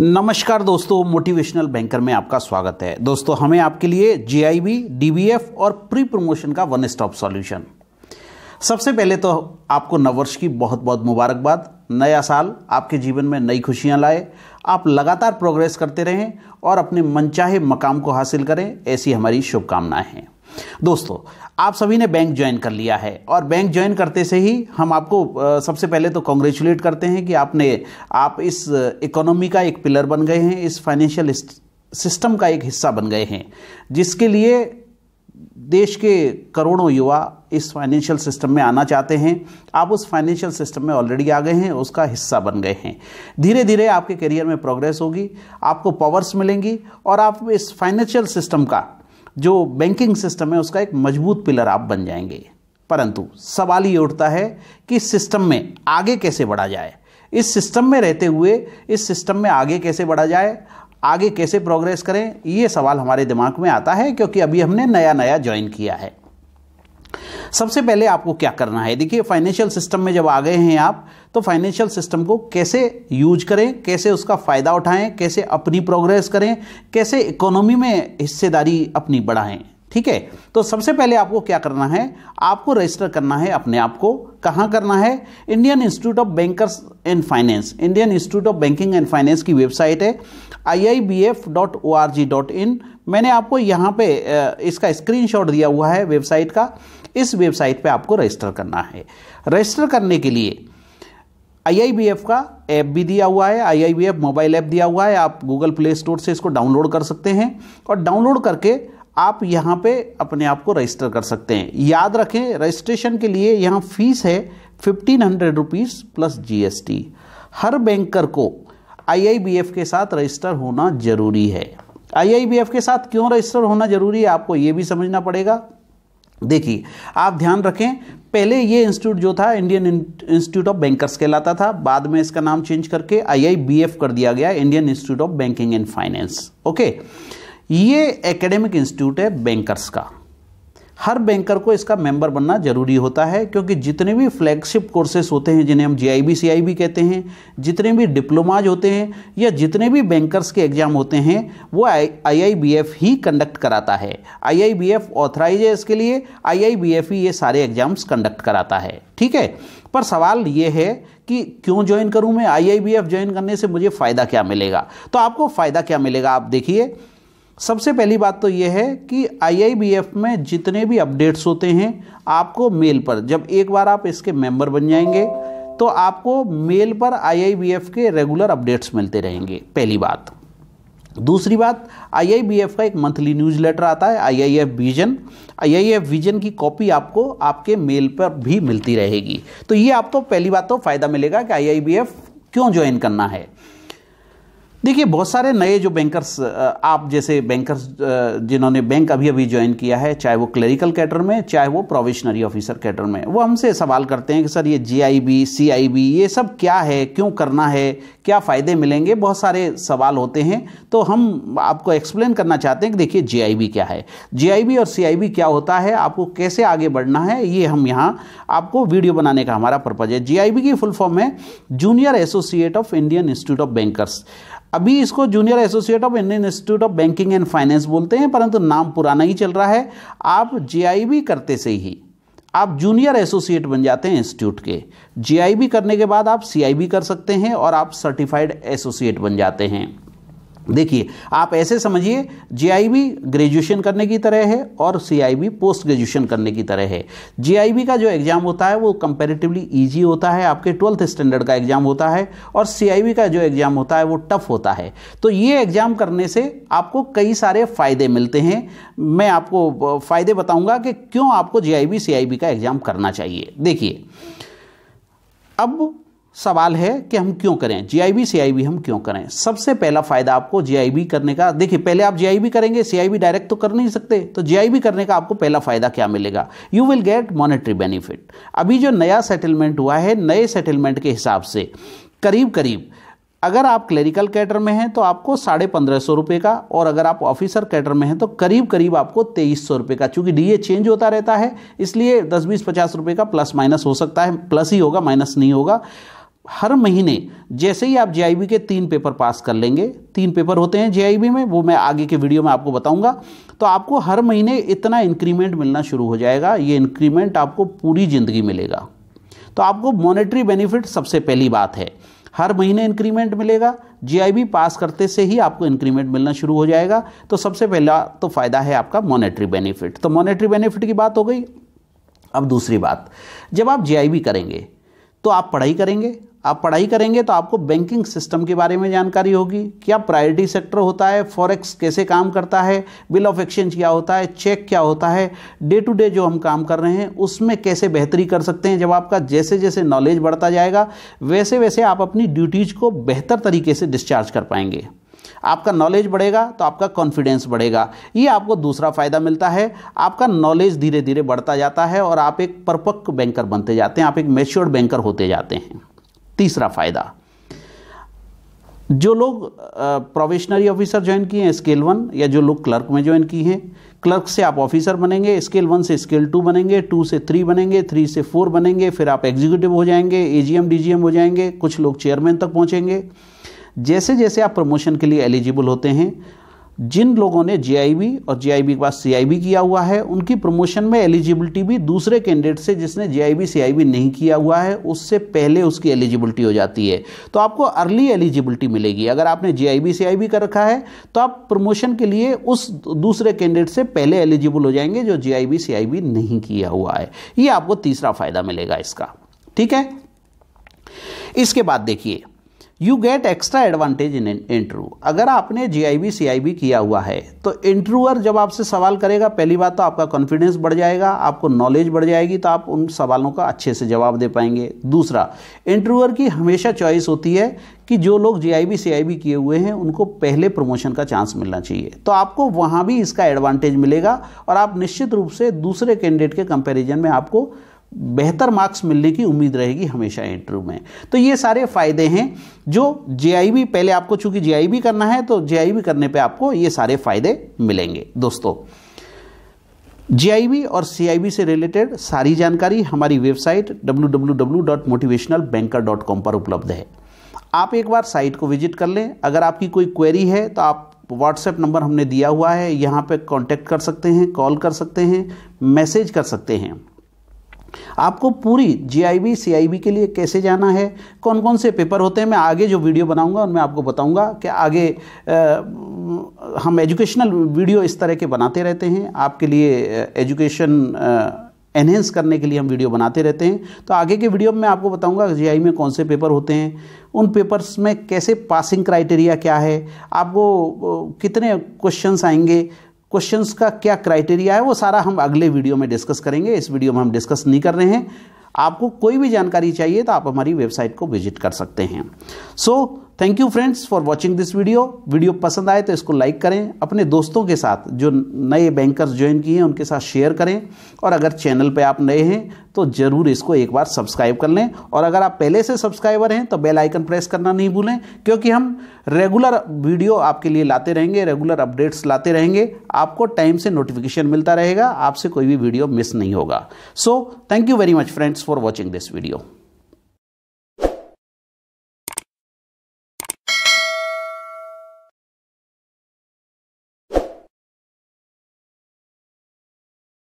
नमस्कार दोस्तों motivational banker में आपका स्वागत है दोस्तों हमें आपके लिए जीआईबी, डीबीएफ और प्री प्रमोशन का वन स्टॉप सॉल्यूशन सबसे पहले तो आपको नववर्ष की बहुत बहुत मुबारकबाद नया साल आपके जीवन में नई खुशियां लाए आप लगातार प्रोग्रेस करते रहें और अपने मनचाहे मकाम को हासिल करें ऐसी हमारी शुभकामनाएं हैं दोस्तों आप सभी ने बैंक ज्वाइन कर लिया है और बैंक ज्वाइन करते से ही हम आपको सबसे पहले तो कॉन्ग्रेचुलेट करते हैं कि आपने आप इस इकोनॉमी का एक पिलर बन गए हैं इस फाइनेंशियल सिस्टम का एक हिस्सा बन गए हैं जिसके लिए देश के करोड़ों युवा इस फाइनेंशियल सिस्टम में आना चाहते हैं आप उस फाइनेंशियल सिस्टम में ऑलरेडी आ गए हैं उसका हिस्सा बन गए हैं धीरे धीरे आपके करियर में प्रोग्रेस होगी आपको पावर्स मिलेंगी और आप इस फाइनेंशियल सिस्टम का जो बैंकिंग सिस्टम है उसका एक मजबूत पिलर आप बन जाएंगे परंतु सवाल ये उठता है कि सिस्टम में आगे कैसे बढ़ा जाए इस सिस्टम में रहते हुए इस सिस्टम में आगे कैसे बढ़ा जाए आगे कैसे प्रोग्रेस करें ये सवाल हमारे दिमाग में आता है क्योंकि अभी हमने नया नया ज्वाइन किया है सबसे पहले आपको क्या करना है देखिए फाइनेंशियल सिस्टम में जब आ गए हैं आप तो फाइनेंशियल सिस्टम को कैसे यूज करें कैसे उसका फ़ायदा उठाएं कैसे अपनी प्रोग्रेस करें कैसे इकोनॉमी में हिस्सेदारी अपनी बढ़ाएं ठीक है तो सबसे पहले आपको क्या करना है आपको रजिस्टर करना है अपने आप को कहाँ करना है Indian Institute of Bankers and Finance Indian Institute of Banking and Finance की वेबसाइट है iibf.org.in मैंने आपको यहाँ पे इसका स्क्रीनशॉट दिया हुआ है वेबसाइट का इस वेबसाइट पे आपको रजिस्टर करना है रजिस्टर करने के लिए IIBF का ऐप भी दिया हुआ है IIBF मोबाइल ऐप दिया हुआ है आप गूगल प्ले स्टोर से इसको डाउनलोड कर सकते हैं और डाउनलोड करके आप यहाँ पे अपने आप को रजिस्टर कर सकते हैं याद रखें रजिस्ट्रेशन के लिए यहाँ फीस है fifteen hundred rupees plus GST हर बैंकर को आईआईबीएफ के साथ रजिस्टर होना ज़रूरी है आईआईबीएफ के साथ क्यों रजिस्टर होना ज़रूरी है आपको ये भी समझना पड़ेगा देखिए आप ध्यान रखें पहले ये इंस्टीट्यूट जो था इंडियन इंस्टीट्यूट ऑफ बैंकर्स कहलाता था बाद में इसका नाम चेंज करके आईआईबीएफ कर दिया गया Indian Institute of Banking and Finance okay okay? ये एकेडमिक इंस्टीट्यूट है बैंकर्स का हर बैंकर को इसका मेंबर बनना जरूरी होता है क्योंकि जितने भी फ्लैगशिप कोर्सेस होते हैं जिन्हें हम जी भी कहते हैं जितने भी डिप्लोमाज होते हैं या जितने भी बैंकर्स के एग्ज़ाम होते हैं वो आई ही कंडक्ट कराता है आईआईबीएफ ऑथराइज है इसके लिए आई ही ये सारे एग्ज़ाम्स कंडक्ट कराता है ठीक है पर सवाल ये है कि क्यों ज्वाइन करूँ मैं आई ज्वाइन करने से मुझे फ़ायदा क्या मिलेगा तो आपको फ़ायदा क्या मिलेगा आप देखिए सबसे पहली बात तो ये है कि आई में जितने भी अपडेट्स होते हैं आपको मेल पर जब एक बार आप इसके मेंबर बन जाएंगे तो आपको मेल पर आई के रेगुलर अपडेट्स मिलते रहेंगे पहली बात दूसरी बात आई का एक मंथली न्यूज लेटर आता है एफ विजन आई विजन की कॉपी आपको आपके मेल पर भी मिलती रहेगी तो ये आपको पहली बात तो फ़ायदा मिलेगा कि आई क्यों ज्वाइन करना है देखिए बहुत सारे नए जो बैंकर्स आप जैसे बैंकर्स जिन्होंने बैंक अभी अभी ज्वाइन किया है चाहे वो क्लरिकल कैटर में चाहे वो प्रोविशनरी ऑफिसर कैटर में वो हमसे सवाल करते हैं कि सर ये जीआईबी सीआईबी ये सब क्या है क्यों करना है क्या फ़ायदे मिलेंगे बहुत सारे सवाल होते हैं तो हम आपको एक्सप्लेन करना चाहते हैं कि देखिए जीआईबी क्या है जीआईबी और सी क्या होता है आपको कैसे आगे बढ़ना है ये हम यहाँ आपको वीडियो बनाने का हमारा पर्पज़ है जी की फुल फॉर्म है junior associate of Indian Institute of Bankers अभी इसको junior associate of Indian Institute of Banking and Finance बोलते हैं परंतु नाम पुराना ही चल रहा है आप जे करते से ही आप जूनियर एसोसिएट बन जाते हैं इंस्टीट्यूट के जीआईबी करने के बाद आप सीआईबी कर सकते हैं और आप सर्टिफाइड एसोसिएट बन जाते हैं देखिए आप ऐसे समझिए जीआईबी ग्रेजुएशन करने की तरह है और सीआईबी पोस्ट ग्रेजुएशन करने की तरह है जीआईबी का जो एग्ज़ाम होता है वो कंपेरेटिवली इजी होता है आपके ट्वेल्थ स्टैंडर्ड का एग्ज़ाम होता है और सीआईबी का जो एग्ज़ाम होता है वो टफ होता है तो ये एग्ज़ाम करने से आपको कई सारे फ़ायदे मिलते हैं मैं आपको फ़ायदे बताऊँगा कि क्यों आपको जी आई का एग्ज़ाम करना चाहिए देखिए अब सवाल है कि हम क्यों करें जीआईबी सीआईबी हम क्यों करें सबसे पहला फ़ायदा आपको जीआईबी करने का देखिए पहले आप जीआईबी करेंगे सीआईबी डायरेक्ट तो कर नहीं सकते तो जीआईबी करने का आपको पहला फ़ायदा क्या मिलेगा you will get monetary benefit अभी जो नया सेटलमेंट हुआ है नए सेटलमेंट के हिसाब से करीब करीब अगर आप क्लरिकल कैटर में हैं तो आपको साढ़े पंद्रह सौ रुपये का और अगर आप ऑफिसर कैटर में हैं तो करीब करीब आपको तेईस सौ रुपये का चूंकि डीए चेंज होता रहता है इसलिए दस बीस पचास रुपये का प्लस माइनस हो सकता है प्लस ही होगा माइनस नहीं होगा हर महीने जैसे ही आप जे के तीन पेपर पास कर लेंगे तीन पेपर होते हैं जे में वो मैं आगे के वीडियो में आपको बताऊंगा तो आपको हर महीने इतना इंक्रीमेंट मिलना शुरू हो जाएगा ये इंक्रीमेंट आपको पूरी ज़िंदगी मिलेगा तो आपको मॉनेटरी बेनिफिट सबसे पहली बात है हर महीने इंक्रीमेंट मिलेगा जे पास करते से ही आपको इंक्रीमेंट मिलना शुरू हो जाएगा तो सबसे पहला तो फ़ायदा है आपका मॉनेटरी बेनिफिट तो मॉनेटरी बेनिफिट की बात हो गई अब दूसरी बात जब आप जे करेंगे तो आप पढ़ाई करेंगे आप पढ़ाई करेंगे तो आपको बैंकिंग सिस्टम के बारे में जानकारी होगी क्या प्रायोरिटी सेक्टर होता है फॉरेक्स कैसे काम करता है बिल ऑफ एक्सचेंज क्या होता है चेक क्या होता है डे टू डे जो हम काम कर रहे हैं उसमें कैसे बेहतरी कर सकते हैं जब आपका जैसे जैसे नॉलेज बढ़ता जाएगा वैसे वैसे आप अपनी ड्यूटीज़ को बेहतर तरीके से डिस्चार्ज कर पाएंगे आपका नॉलेज बढ़ेगा तो आपका कॉन्फिडेंस बढ़ेगा ये आपको दूसरा फ़ायदा मिलता है आपका नॉलेज धीरे धीरे बढ़ता जाता है और आप एक परपक्व बैंकर बनते जाते हैं आप एक मेच्योर्ड बैंकर होते जाते हैं तीसरा फ़ायदा जो लोग प्रोवेशनरी ऑफिसर ज्वाइन किए हैं स्केल वन या जो लोग क्लर्क में ज्वाइन किए हैं क्लर्क से आप ऑफिसर बनेंगे स्केल वन से स्केल टू बनेंगे टू से थ्री बनेंगे थ्री से फोर बनेंगे फिर आप एग्जीक्यूटिव हो जाएंगे एजीएम डीजीएम हो जाएंगे कुछ लोग चेयरमैन तक पहुँचेंगे जैसे जैसे आप प्रमोशन के लिए एलिजिबल होते हैं जिन लोगों ने जीआईबी और जीआईबी के बाद सीआईबी किया हुआ है उनकी प्रमोशन में एलिजिबिलिटी भी दूसरे कैंडिडेट से जिसने जीआईबी सीआईबी नहीं किया हुआ है उससे पहले उसकी एलिजिबिलिटी हो जाती है तो आपको अर्ली एलिजिबिलिटी मिलेगी अगर आपने जीआईबी सीआईबी कर रखा है तो आप प्रमोशन के लिए उस दूसरे कैंडिडेट से पहले एलिजिबल हो जाएंगे जो जीआईबी आई नहीं किया हुआ है ये आपको तीसरा फायदा मिलेगा इसका ठीक है इसके बाद देखिए you get extra advantage in interview अगर आपने जी आई बी सी आई बी किया हुआ है तो इंटरव्यूअर जब आपसे सवाल करेगा पहली बात तो आपका कॉन्फिडेंस बढ़ जाएगा आपको नॉलेज बढ़ जाएगी तो आप उन सवालों का अच्छे से जवाब दे पाएंगे दूसरा इंटरव्यूअर की हमेशा चॉइस होती है कि जो लोग जी आई बी सी आई बी किए हुए हैं उनको पहले प्रमोशन का चांस मिलना चाहिए तो आपको वहाँ भी इसका एडवांटेज मिलेगा और आप निश्चित रूप से दूसरे कैंडिडेट के कंपेरिजन में आपको बेहतर मार्क्स मिलने की उम्मीद रहेगी हमेशा इंटरव्यू में तो ये सारे फ़ायदे हैं जो जे पहले आपको चूंकि जे करना है तो जे करने पे आपको ये सारे फ़ायदे मिलेंगे दोस्तों जे और सी से रिलेटेड सारी जानकारी हमारी वेबसाइट डब्ल्यू पर उपलब्ध है आप एक बार साइट को विजिट कर लें अगर आपकी कोई क्वेरी है तो आप व्हाट्सएप नंबर हमने दिया हुआ है यहाँ पे कांटेक्ट कर सकते हैं कॉल कर सकते हैं मैसेज कर सकते हैं आपको पूरी जीआईबी सीआईबी के लिए कैसे जाना है कौन कौन से पेपर होते हैं मैं आगे जो वीडियो बनाऊंगा उनमें आपको बताऊंगा कि आगे आ, हम एजुकेशनल वीडियो इस तरह के बनाते रहते हैं आपके लिए एजुकेशन एनहेंस करने के लिए हम वीडियो बनाते रहते हैं तो आगे के वीडियो में आपको बताऊंगा जीआई में कौन से पेपर होते हैं उन पेपर्स में कैसे पासिंग क्राइटेरिया क्या है आपको कितने क्वेश्चंस आएंगे क्वेश्चंस का क्या क्राइटेरिया है वो सारा हम अगले वीडियो में डिस्कस करेंगे इस वीडियो में हम डिस्कस नहीं कर रहे हैं आपको कोई भी जानकारी चाहिए तो आप हमारी वेबसाइट को विजिट कर सकते हैं so so, thank you friends for watching this video video पसंद आए तो इसको लाइक करें अपने दोस्तों के साथ जो नए बैंकर्स ज्वाइन किए हैं उनके साथ शेयर करें और अगर चैनल पे आप नए हैं तो ज़रूर इसको एक बार सब्सक्राइब कर लें और अगर आप पहले से सब्सक्राइबर हैं तो बेल आइकन प्रेस करना नहीं भूलें क्योंकि हम रेगुलर वीडियो आपके लिए लाते रहेंगे रेगुलर अपडेट्स लाते रहेंगे आपको टाइम से नोटिफिकेशन मिलता रहेगा आपसे कोई भी वीडियो मिस नहीं होगा so thank you very much friends for watching this video